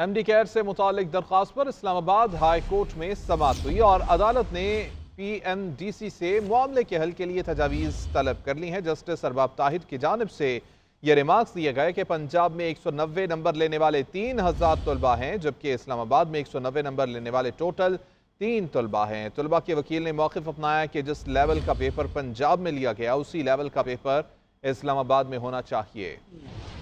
M D care से मुतक दरख्वास्त पर इस्लामाबाद हाई कोर्ट में समाप्त हुई और अदालत ने पी एम डी सी से मामले के हल के लिए तजावीज़ तलब कर ली है जस्टिस अरबाब ताहिर की जानब से ये रिमार्क्स दिए गए कि पंजाब में एक सौ नब्बे नंबर लेने वाले तीन हज़ार तलबा हैं जबकि इस्लामाबाद में एक सौ नब्बे नंबर लेने वाले टोटल तीन तलबा हैं तलबा के वकील ने मौक़ अपनाया कि जिस लेवल का पेपर पंजाब में लिया गया उसी लेवल का पेपर इस्लामाबाद में होना चाहिए